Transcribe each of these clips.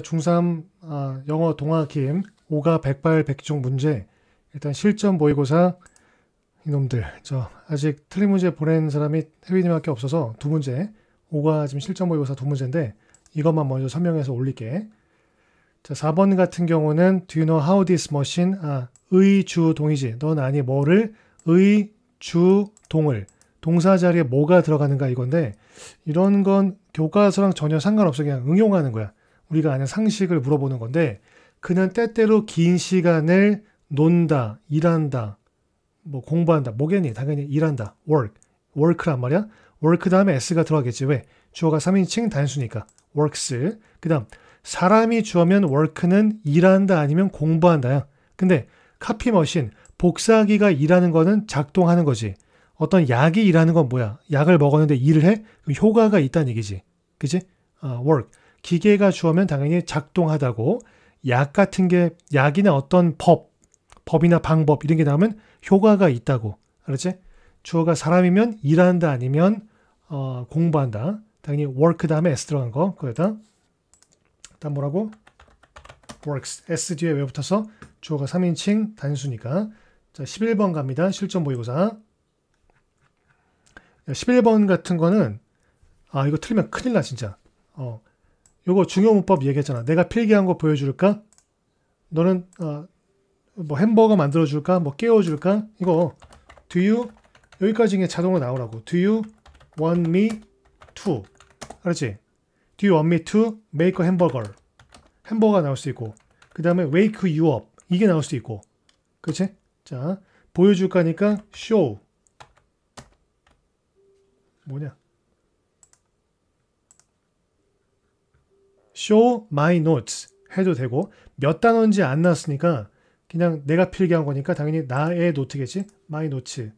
그러니까 중3 아, 영어 동화 게임 5가 백발 백중 문제 일단 실전 모의고사 이놈들 저 아직 틀린 문제 보낸 사람이 혜빈님밖에 없어서 두 문제 5가 지금 실전 모의고사 두 문제인데 이것만 먼저 설명해서 올릴게 자 4번 같은 경우는 Do you know how this machine 아, 의주 동이지 넌 아니 뭐를 의주 동을 동사 자리에 뭐가 들어가는가 이건데 이런 건 교과서랑 전혀 상관없어 그냥 응용하는 거야 우리가 아는 상식을 물어보는 건데 그는 때때로 긴 시간을 논다, 일한다, 뭐 공부한다, 뭐겠니? 당연히 일한다, work, work란 말이야. work 다음에 s가 들어가겠지 왜? 주어가 3인칭 단수니까 works. 그다음 사람이 주어면 work는 일한다 아니면 공부한다야. 근데 카피 머신 복사기가 일하는 거는 작동하는 거지. 어떤 약이 일하는 건 뭐야? 약을 먹었는데 일을 해? 그럼 효과가 있다는 얘기지. 그지? 아, work. 기계가 주어면 당연히 작동하다고 약 같은 게 약이나 어떤 법, 법이나 방법 이런 게 나오면 효과가 있다고 알았지? 주어가 사람이면 일한다 아니면 어, 공부한다. 당연히 work 그 다음에 s 들어간 거 그거다. 다음 뭐라고? works s 뒤에 왜 붙어서 주어가 3인칭 단수니까 자 11번 갑니다. 실전 모의고사 11번 같은 거는 아 이거 틀리면 큰일 나 진짜 어 요거 중요문법 얘기했잖아. 내가 필기한 거 보여줄까? 너는 어, 뭐 햄버거 만들어줄까? 뭐 깨워줄까? 이거 do you 여기까지 그냥 자동으로 나오라고. do you want me to 알았지? do you want me to make a hamburger 햄버거가 나올 수 있고 그 다음에 wake you up 이게 나올 수 있고 그치자 보여줄까니까 show 뭐냐 show my notes 해도 되고 몇 단어인지 안 나왔으니까 그냥 내가 필기한 거니까 당연히 나의 노트겠지? my notes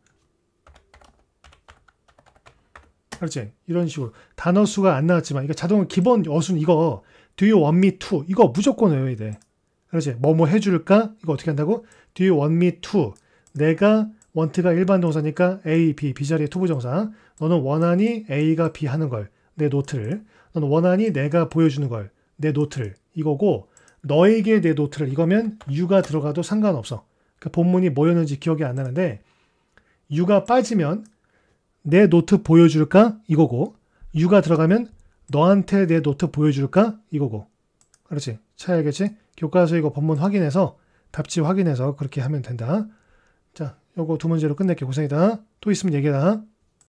그렇지 이런 식으로 단어 수가 안 나왔지만 이거 자동 기본 어순 이거 do you want me to 이거 무조건 외워야 돼 그렇지 뭐 뭐 해줄까 이거 어떻게 한다고 do you want me to 내가 want가 일반 동사니까 a, b, b 자리에 투 o 부정사 너는 원하니 a가 b 하는 걸내 노트를 넌 원하니 내가 보여주는 걸 내 노트를 이거고 너에게 내 노트를 이거면 유가 들어가도 상관없어. 그 본문이 뭐였는지 기억이 안 나는데 유가 빠지면 내 노트 보여줄까 이거고 유가 들어가면 너한테 내 노트 보여줄까 이거고 그렇지 차야겠지 교과서 이거 본문 확인해서 답지 확인해서 그렇게 하면 된다. 자, 요거 두 문제로 끝낼게 고생이다. 또 있으면 얘기해라.